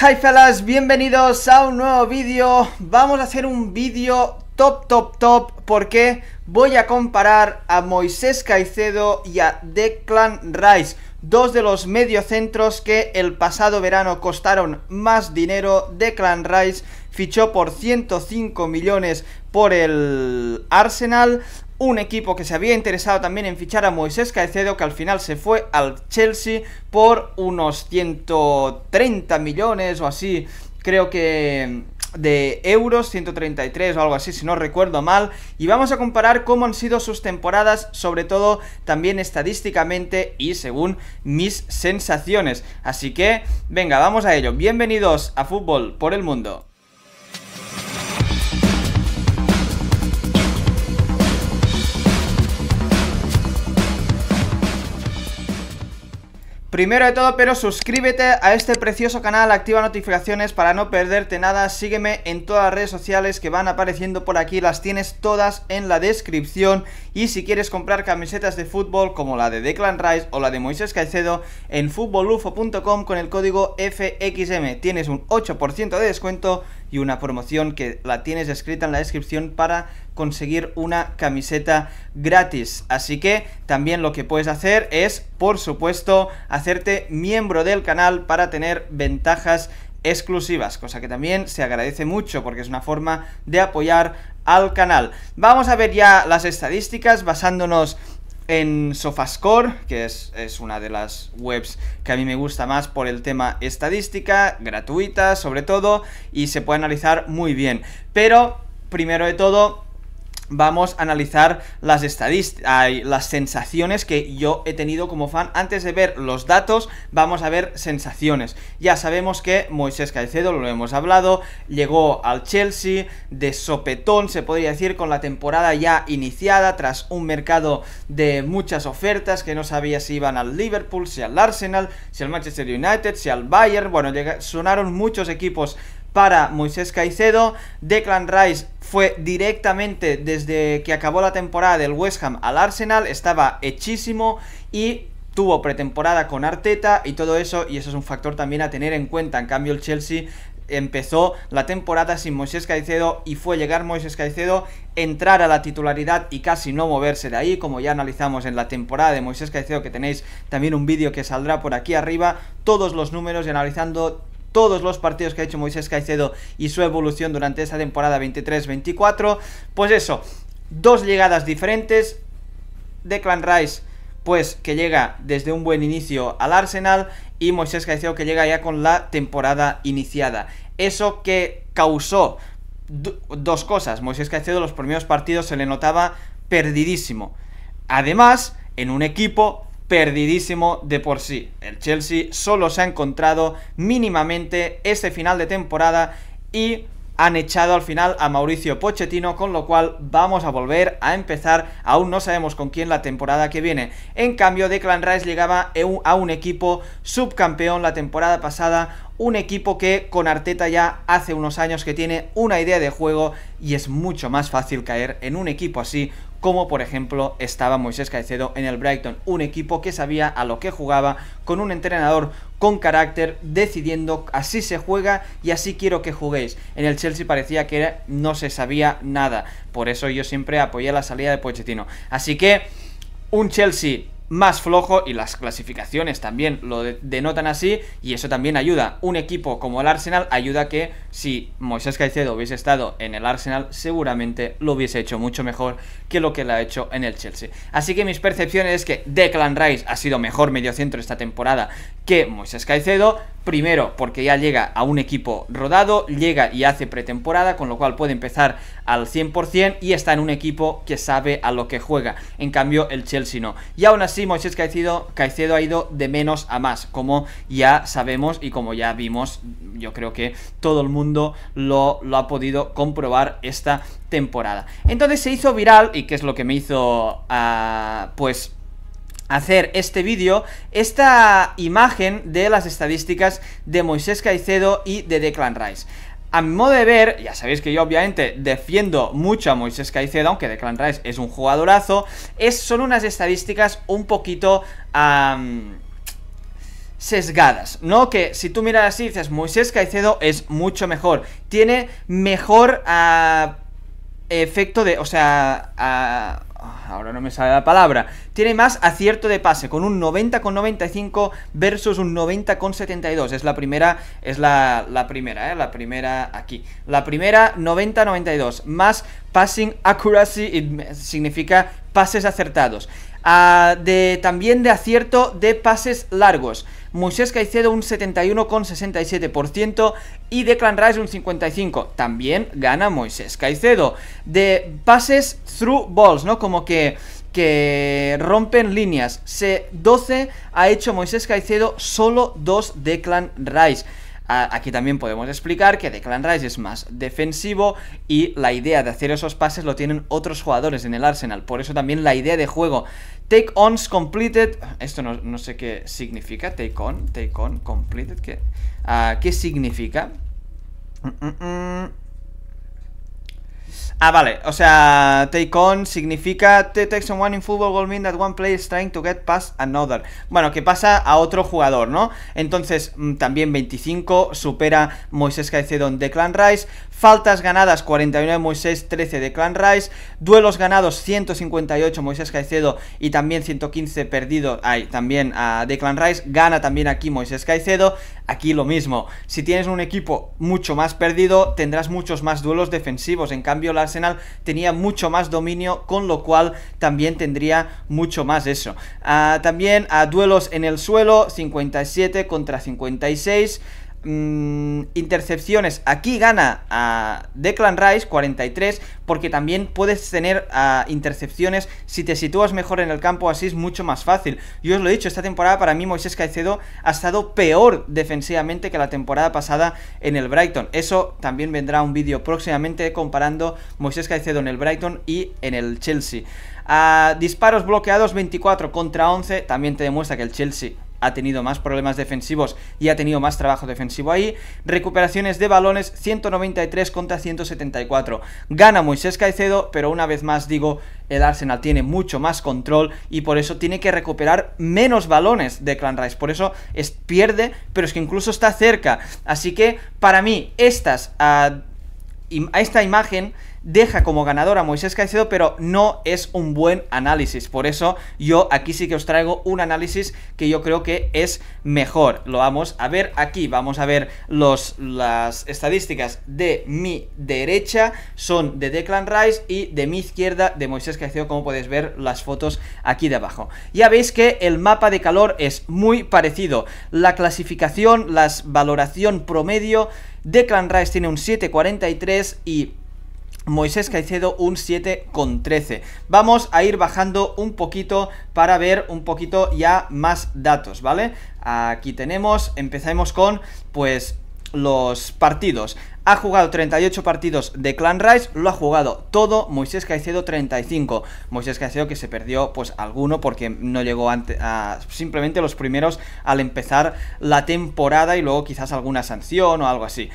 Hi fellas, bienvenidos a un nuevo vídeo. Vamos a hacer un vídeo top, top, top, porque voy a comparar a Moisés Caicedo y a Declan Rice, dos de los mediocentros que el pasado verano costaron más dinero. Declan Rice fichó por 105 millones por el Arsenal, un equipo que se había interesado también en fichar a Moisés Caicedo, que al final se fue al Chelsea por unos 130 millones o así, creo que de euros, 133 o algo así, si no recuerdo mal. Y vamos a comparar cómo han sido sus temporadas, sobre todo también estadísticamente y según mis sensaciones. Así que, venga, vamos a ello. Bienvenidos a Fútbol por el Mundo. Primero de todo, pero suscríbete a este precioso canal, activa notificaciones para no perderte nada, sígueme en todas las redes sociales que van apareciendo por aquí, las tienes todas en la descripción y si quieres comprar camisetas de fútbol como la de Declan Rice o la de Moisés Caicedo en futbolufo.com con el código FXM tienes un 8% de descuento y una promoción que la tienes escrita en la descripción para conseguir una camiseta gratis. Así que también lo que puedes hacer es, por supuesto, hacerte miembro del canal para tener ventajas exclusivas, cosa que también se agradece mucho porque es una forma de apoyar al canal. Vamos a ver ya las estadísticas basándonos en Sofascore, que es, es, una de las webs que a mí me gusta más por el tema estadística, gratuita sobre todo, y se puede analizar muy bien. Pero, primero de todo, vamos a analizar las estadísticas, las sensaciones que yo he tenido como fan. Antes de ver los datos, vamos a ver sensaciones. Ya sabemos que Moisés Caicedo, lo hemos hablado, llegó al Chelsea de sopetón, se podría decir, con la temporada ya iniciada, tras un mercado de muchas ofertas que no sabía si iban al Liverpool, si al Arsenal, si al Manchester United, si al Bayern. Bueno, sonaron muchos equipos para Moisés Caicedo. Declan Rice fue directamente desde que acabó la temporada del West Ham al Arsenal, estaba hechísimo y tuvo pretemporada con Arteta y todo eso, y eso es un factor también a tener en cuenta. En cambio, el Chelsea empezó la temporada sin Moisés Caicedo y fue llegar Moisés Caicedo, entrar a la titularidad y casi no moverse de ahí, como ya analizamos en la temporada de Moisés Caicedo, que tenéis también un vídeo que saldrá por aquí arriba, todos los números y analizando todos los partidos que ha hecho Moisés Caicedo y su evolución durante esa temporada 23-24. Pues eso, dos llegadas diferentes. De Clan Rice, pues que llega desde un buen inicio al Arsenal y Moisés Caicedo que llega ya con la temporada iniciada. Eso que causó dos cosas. Moisés Caicedo los primeros partidos se le notaba perdidísimo. Además, en un equipo perdidísimo de por sí. El Chelsea solo se ha encontrado mínimamente este final de temporada y han echado al final a Mauricio Pochettino, con lo cual vamos a volver a empezar, aún no sabemos con quién la temporada que viene. En cambio, Declan Rice llegaba a un equipo subcampeón la temporada pasada, un equipo que con Arteta ya hace unos años que tiene una idea de juego y es mucho más fácil caer en un equipo así como por ejemplo estaba Moisés Caicedo en el Brighton, un equipo que sabía a lo que jugaba, con un entrenador con carácter, decidiendo así se juega y así quiero que juguéis. En el Chelsea parecía que no se sabía nada, por eso yo siempre apoyé la salida de Pochettino. Así que un Chelsea más flojo y las clasificaciones también lo denotan así y eso también ayuda. Un equipo como el Arsenal ayuda que si Moisés Caicedo hubiese estado en el Arsenal seguramente lo hubiese hecho mucho mejor que lo que le ha hecho en el Chelsea. Así que mis percepciones es que Declan Rice ha sido mejor mediocentro esta temporada que Moisés Caicedo, Primero, porque ya llega a un equipo rodado, llega y hace pretemporada, con lo cual puede empezar al 100% y está en un equipo que sabe a lo que juega. En cambio, el Chelsea no. Y aún así, Moisés Caicedo, Caicedo ha ido de menos a más, como ya sabemos y como ya vimos, yo creo que todo el mundo lo, ha podido comprobar esta temporada. Entonces se hizo viral, y que es lo que me hizo, ah, pues hacer este vídeo, esta imagen de las estadísticas de Moisés Caicedo y de Declan Rice. A mi modo de ver, ya sabéis que yo obviamente defiendo mucho a Moisés Caicedo, aunque Declan Rice es un jugadorazo, es, son unas estadísticas un poquito... sesgadas, ¿no? Que si tú miras así dices, Moisés Caicedo es mucho mejor, tiene mejor ah, efecto de, o sea, ah, Ah, ahora no me sale la palabra, tiene más acierto de pase, con un 90,95 versus un 90,72. Es la primera, es la, primera, ¿eh? la primera aquí. La primera 90-92, más passing accuracy significa pases acertados. Ah, de, también de acierto de pases largos. Moisés Caicedo un 71,67% y Declan Rice un 55%. También gana Moisés Caicedo. De pases through balls, ¿no? Como que que rompen líneas. Se 12 ha hecho Moisés Caicedo, solo 2 Declan Rice. Aquí también podemos explicar que Declan Rice es más defensivo y la idea de hacer esos pases lo tienen otros jugadores en el Arsenal. Por eso también la idea de juego. Take ons completed. Esto no, sé qué significa. Take on, take on, completed. ¿Qué, ah, ¿qué significa? Mm, mm, mm. Ah, vale, o sea, take on significa Te on one in football that one player is trying to get past another. Bueno, que pasa a otro jugador, ¿no? Entonces, mm, también 25 supera Moisés Caicedo de Clan Rice, faltas ganadas 49 Moisés, 13 de Clan Rice, duelos ganados 158 Moisés Caicedo y también 115 Perdido, ahí también a de Clan Rice, gana también aquí Moisés Caicedo, aquí lo mismo. Si tienes un equipo mucho más perdido, tendrás muchos más duelos defensivos, en cambio las Arsenal tenía mucho más dominio, con lo cual también tendría mucho más eso. Ah, también a duelos en el suelo, 57 contra 56. Mm, intercepciones. Aquí gana a ah, Declan Rice 43 porque también puedes tener ah, intercepciones si te sitúas mejor en el campo, así es mucho más fácil. Yo os lo he dicho, esta temporada para mí Moisés Caicedo ha estado peor defensivamente que la temporada pasada en el Brighton. Eso también vendrá un vídeo próximamente comparando Moisés Caicedo en el Brighton y en el Chelsea. Ah, disparos bloqueados 24 contra 11 también te demuestra que el Chelsea ha tenido más problemas defensivos y ha tenido más trabajo defensivo ahí. Recuperaciones de balones 193 contra 174. Gana Moisés Caicedo, pero una vez más digo, el Arsenal tiene mucho más control y por eso tiene que recuperar menos balones de Clan Rice. Por eso pierde, pero es que incluso está cerca. Así que para mí estas, ah, A esta imagen deja como ganador a Moisés Caicedo, pero no es un buen análisis. Por eso yo aquí sí que os traigo un análisis que yo creo que es mejor. Lo vamos a ver aquí. Vamos a ver los, las estadísticas de mi derecha. Son de Declan Rice y de mi izquierda de Moisés Caicedo, como podéis ver las fotos aquí de abajo. Ya veis que el mapa de calor es muy parecido. La clasificación, la valoración promedio, Declan Rice tiene un 7,43 y Moisés Caicedo un 7 con 13. Vamos a ir bajando un poquito para ver un poquito ya más datos, ¿vale? Aquí tenemos, empezamos con, pues, los partidos. Ha jugado 38 partidos de Clan Rise, lo ha jugado todo Moisés Caicedo 35. Moisés Caicedo que se perdió pues alguno porque no llegó antes a, simplemente los primeros al empezar la temporada y luego quizás alguna sanción o algo así.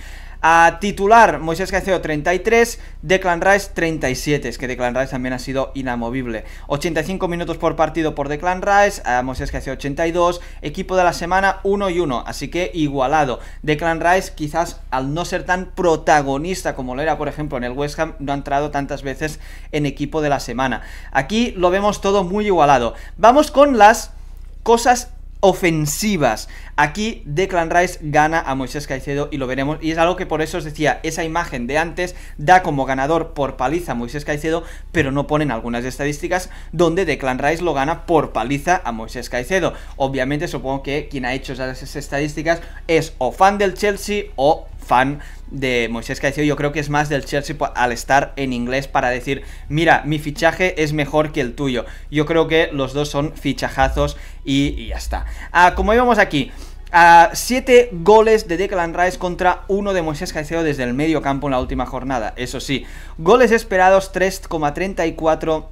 A titular, Moisés Caicedo 33, Declan Rice 37, es que Declan Rice también ha sido inamovible. 85 minutos por partido por Declan Rice, a Moisés Caicedo 82, equipo de la semana 1 y 1, así que igualado. Declan Rice quizás al no ser tan protagonista como lo era por ejemplo en el West Ham, no ha entrado tantas veces en equipo de la semana. Aquí lo vemos todo muy igualado. Vamos con las cosas ofensivas. Aquí Declan Rice gana a Moisés Caicedo y lo veremos. Y es algo que por eso os decía, esa imagen de antes da como ganador por paliza a Moisés Caicedo, pero no ponen algunas estadísticas donde Declan Rice lo gana por paliza a Moisés Caicedo. Obviamente supongo que quien ha hecho esas estadísticas es o fan del Chelsea o fan de Moisés Caicedo, yo creo que es más del Chelsea al estar en inglés para decir, mira, mi fichaje es mejor que el tuyo. Yo creo que los dos son fichajazos y, ya está. Ah, como íbamos aquí, 7 ah, goles de Declan Rice contra uno de Moisés Caicedo desde el medio campo en la última jornada. Eso sí, goles esperados 3,34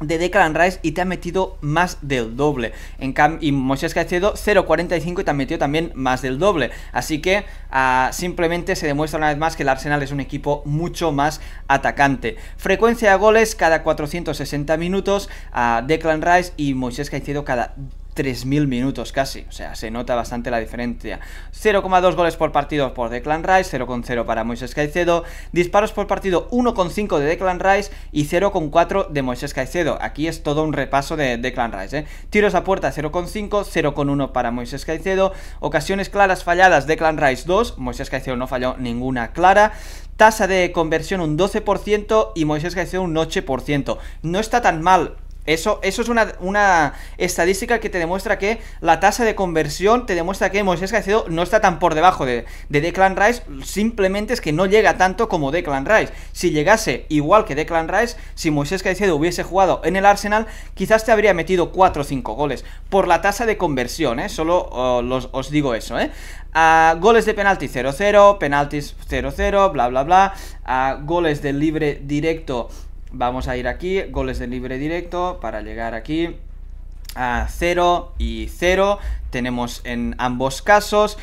de Declan Rice y te ha metido más del doble. En cam y Moisés Caicedo 0.45 y te ha metido también más del doble. Así que ah, simplemente se demuestra una vez más que el Arsenal es un equipo mucho más atacante. Frecuencia de goles cada 460 minutos, a ah, Declan Rice y Moisés Caicedo cada 3.000 minutos casi. O sea, se nota bastante la diferencia. 0,2 goles por partido por Declan Rice, 0,0 para Moisés Caicedo. Disparos por partido 1,5 de Declan Rice y 0,4 de Moisés Caicedo. Aquí es todo un repaso de Declan Rice. ¿eh? Tiros a puerta 0,5, 0,1 para Moisés Caicedo. Ocasiones claras falladas, Declan Rice 2. Moisés Caicedo no falló ninguna clara tasa de conversión un 12% y Moisés Caicedo un 8%. No está tan mal, eso, es una, estadística que te demuestra que la tasa de conversión te demuestra que Moisés Caicedo no está tan por debajo de, Declan Rice, simplemente es que no llega tanto como Declan Rice. Si llegase igual que Declan Rice, si Moisés Caicedo hubiese jugado en el Arsenal, quizás te habría metido 4 o 5 goles por la tasa de conversión, ¿eh? solo oh, os digo eso. ¿eh? goles de penalti 0-0, penaltis 0-0, bla bla bla. a goles de libre directo Vamos a ir aquí, goles de libre directo para llegar aquí a 0 y 0. Tenemos en ambos casos.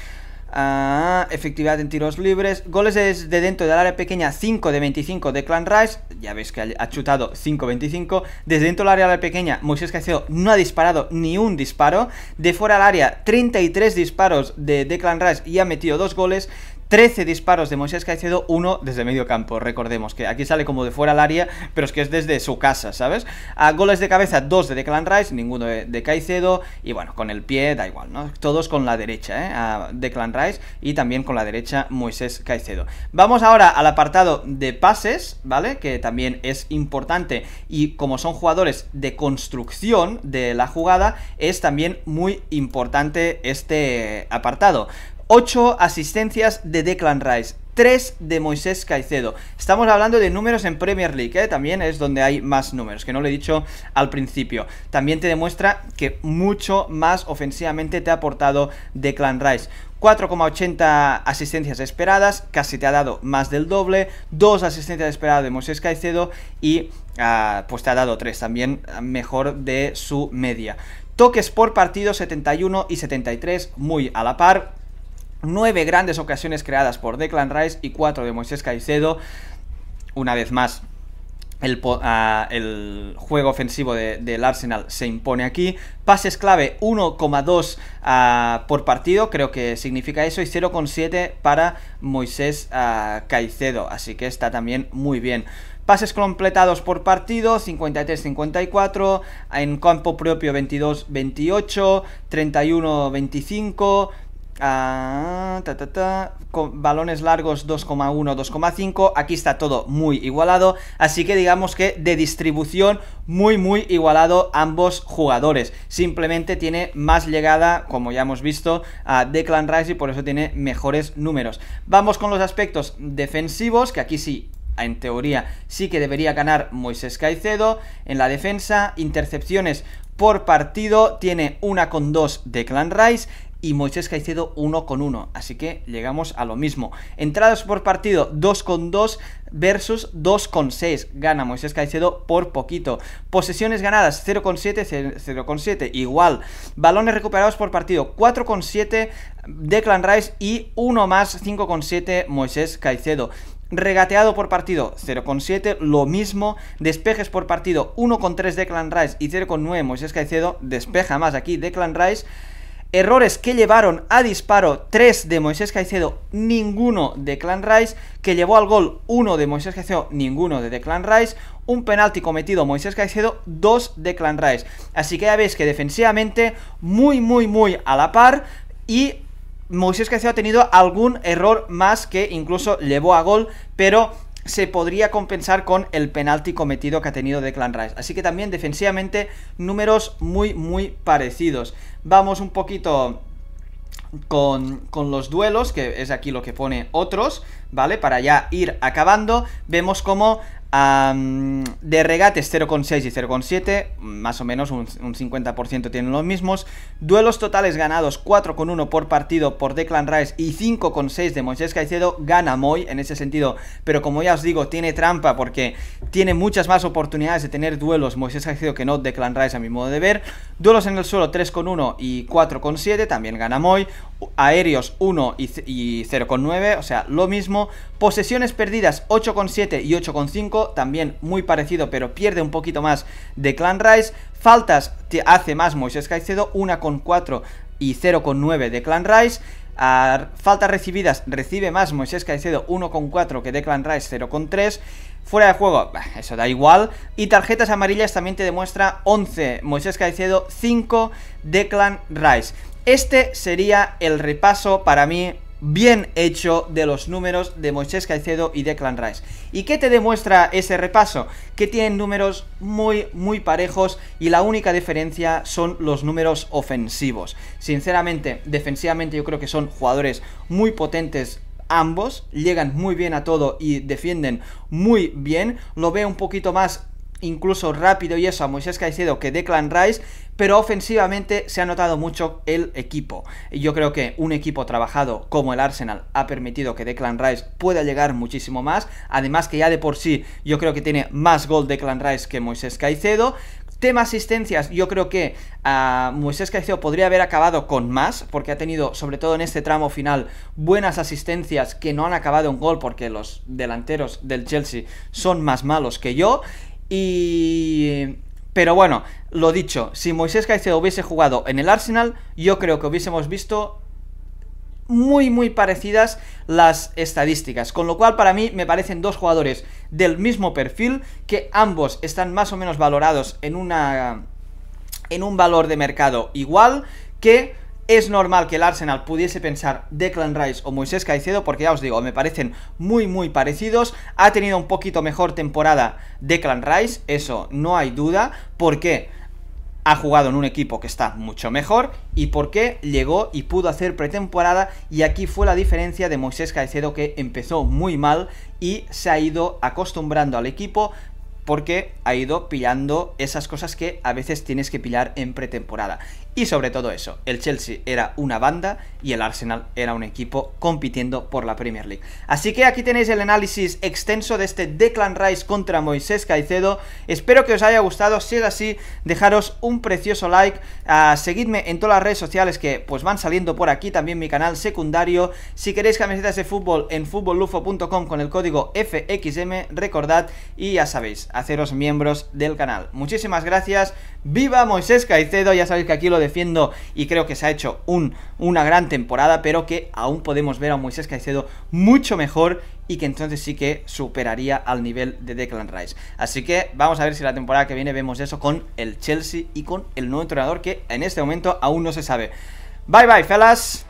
Ah, efectividad en tiros libres, goles desde dentro del área pequeña 5 de 25 de Clan rise ya veis que ha chutado 5-25, desde dentro del área pequeña Moisés Caicedo no ha disparado ni un disparo, de fuera al área 33 disparos de, Clan Rice y ha metido dos goles, 13 disparos de Moisés Caicedo, uno desde medio campo, recordemos que aquí sale como de fuera al área, pero es que es desde su casa, ¿sabes? A goles de cabeza, dos de Declan Rice, ninguno de, Caicedo, y bueno, con el pie da igual, ¿no? Todos con la derecha, ¿eh? A Declan Rice y también con la derecha Moisés Caicedo. Vamos ahora al apartado de pases, ¿vale? Que también es importante y como son jugadores de construcción de la jugada, es también muy importante este apartado. 8 asistencias de Declan Rice. 3 de Moisés Caicedo. Estamos hablando de números en Premier League, ¿eh? también es donde hay más números, que no lo he dicho al principio. También te demuestra que mucho más ofensivamente te ha aportado Declan Rice. 4,80 asistencias esperadas, casi te ha dado más del doble, 2 asistencias esperadas de Moisés Caicedo y ah, pues te ha dado 3 también, mejor de su media. Toques por partido 71 y 73, muy a la par 9 grandes ocasiones creadas por Declan Rice y 4 de Moisés Caicedo. Una vez más, el, ah, juego ofensivo del Arsenal se impone aquí. Pases clave 1,2 ah, por partido, creo que significa eso, y 0,7 para Moisés ah, Caicedo, así que está también muy bien. Pases completados por partido, 53-54, en campo propio 22-28, 31-25, Ah, ta, Con balones largos 2,1, 2,5. Aquí está todo muy igualado. Así que digamos que de distribución muy, muy igualado ambos jugadores. Simplemente tiene más llegada, como ya hemos visto, a Declan Rice y por eso tiene mejores números. Vamos con los aspectos defensivos, que aquí sí en teoría sí que debería ganar Moisés Caicedo en la defensa, intercepciones por partido tiene una con dos de Clan Rice y Moisés Caicedo 1 con 1. Así que llegamos a lo mismo. Entradas por partido 2 con 2 versus 2 con 6. Gana Moisés Caicedo por poquito. Posesiones ganadas 0 con 7, 0 con 7. Igual. Balones recuperados por partido 4 con 7 Declan Rice y 1 más 5 con 7 Moisés Caicedo regateado por partido 0,7, lo mismo, despejes por partido 1,3 Clan Rice y 0,9 Moisés Caicedo, despeja más aquí de Clan Rice Errores que llevaron a disparo 3 de Moisés Caicedo, ninguno de Clan Rice, que llevó al gol 1 de Moisés Caicedo, ninguno de Clan Rice, un penalti cometido Moisés Caicedo, 2 de Clan Rice. Así que ya veis que defensivamente muy, muy, muy a la par y Moisés Caicedo ha tenido algún error más que incluso llevó a gol, pero se podría compensar con el penalti cometido que ha tenido Clan Rice. Así que también defensivamente números muy, muy parecidos. Vamos un poquito con, con, los duelos, que es aquí lo que pone otros, ¿vale? Para ya ir acabando, vemos como de regates 0,6 y 0,7, más o menos un, 50% tienen los mismos. Duelos totales ganados 4,1 por partido por Declan Rice y 5,6 de Moisés Caicedo, gana Moy en ese sentido. Pero como ya os digo, tiene trampa porque tiene muchas más oportunidades de tener duelos Moisés Caicedo que no Declan Rice a mi modo de ver. Duelos en el suelo 3,1 y 4,7, también gana Moy. Aéreos 1 y, y 0,9, o sea, lo mismo. Posesiones perdidas 8,7 y 8,5 también muy parecido, pero pierde un poquito más de Clan rice Faltas te hace más Moisés Caicedo, 1,4 y 0,9 de Clan rice faltas recibidas recibe más Moisés Caicedo 1,4 que de Clan Rice 0,3. Fuera de juego, eso da igual. Y tarjetas amarillas también te demuestra 11 Moisés Caicedo, 5 Clan Rice. Este sería el repaso para mí bien hecho de los números de Moisés Caicedo y de Clan Rice. ¿Y qué te demuestra ese repaso? Que tienen números muy, muy parejos y la única diferencia son los números ofensivos. Sinceramente, defensivamente yo creo que son jugadores muy potentes ambos, llegan muy bien a todo y defienden muy bien. Lo veo un poquito más incluso rápido y eso a Moisés Caicedo que Clan Rice pero ofensivamente se ha notado mucho el equipo. Yo creo que un equipo trabajado como el Arsenal ha permitido que Declan Rice pueda llegar muchísimo más, además que ya de por sí yo creo que tiene más gol Declan Rice que Moisés Caicedo, Tema asistencias, yo creo que ah, Moisés Caicedo podría haber acabado con más, porque ha tenido, sobre todo en este tramo final, buenas asistencias que no han acabado en gol, porque los delanteros del Chelsea son más malos que yo. Y pero bueno, lo dicho, si Moisés Caicedo hubiese jugado en el Arsenal, yo creo que hubiésemos visto muy muy parecidas las estadísticas, con lo cual para mí me parecen dos jugadores del mismo perfil que ambos están más o menos valorados en una en un valor de mercado igual que es normal que el Arsenal pudiese pensar Declan Rice o Moisés Caicedo, porque ya os digo, me parecen muy muy parecidos. Ha tenido un poquito mejor temporada Declan Rice, eso no hay duda, porque ha jugado en un equipo que está mucho mejor y porque llegó y pudo hacer pretemporada y aquí fue la diferencia de Moisés Caicedo que empezó muy mal y se ha ido acostumbrando al equipo, porque ha ido pillando esas cosas que a veces tienes que pillar en pretemporada. Y sobre todo eso, el Chelsea era una banda y el Arsenal era un equipo compitiendo por la Premier League. Así que aquí tenéis el análisis extenso de este Declan Rice contra Moisés Caicedo. Espero que os haya gustado, si es así, dejaros un precioso like, ah, seguidme en todas las redes sociales que pues van saliendo por aquí, también mi canal secundario. Si queréis camisetas de fútbol en futbollufo.com con el código FXM, recordad y ya sabéis, haceros miembros del canal. Muchísimas gracias, viva Moisés Caicedo, ya sabéis que aquí lo defiendo y creo que se ha hecho un, una gran temporada, pero que aún podemos ver a Moisés Caicedo mucho mejor y que entonces sí que superaría al nivel de Declan Rice. Así que vamos a ver si la temporada que viene vemos eso con el Chelsea y con el nuevo entrenador que en este momento aún no se sabe. Bye bye, fellas.